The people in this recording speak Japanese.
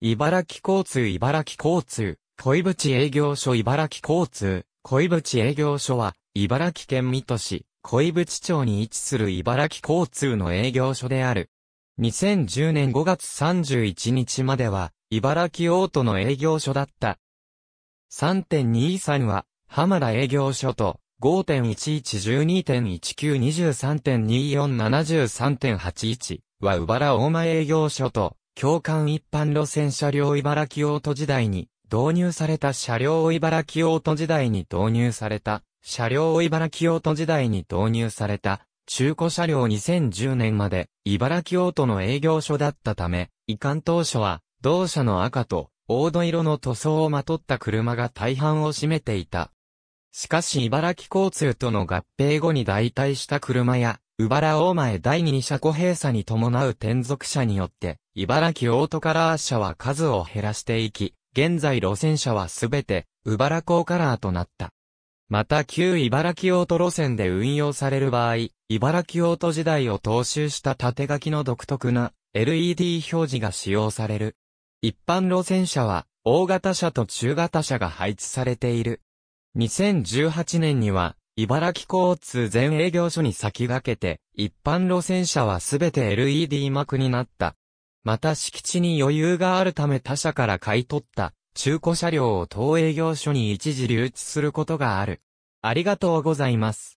茨城交通茨城交通、恋淵営業所茨城交通、恋淵営業所は、茨城県水戸市、恋淵町に位置する茨城交通の営業所である。2010年5月31日までは、茨城大都の営業所だった。3.23は、浜田営業所と、5.1112.1923.2473.81は、うばら大間営業所と、共感一般路線車両茨城オート時代に導入された車両を茨城オート時代に導入された、車両を茨城オート時代に導入された、中古車両2010年まで茨城オートの営業所だったため、移管当初は同社の赤と黄土色の塗装をまとった車が大半を占めていた。しかし茨城交通との合併後に代替した車や茨大前第二車庫閉鎖に伴う転属車によって、茨城オートカラー車は数を減らしていき、現在路線車はすべて、茨高カラーとなった。また旧茨城オート路線で運用される場合、茨城オート時代を踏襲した縦書きの独特な LED 表示が使用される。一般路線車は、大型車と中型車が配置されている。2018年には、茨城交通全営業所に先駆けて、一般路線車はすべて LED 幕になった。また敷地に余裕があるため他社から買い取った中古車両を当営業所に一時留置することがある。ありがとうございます。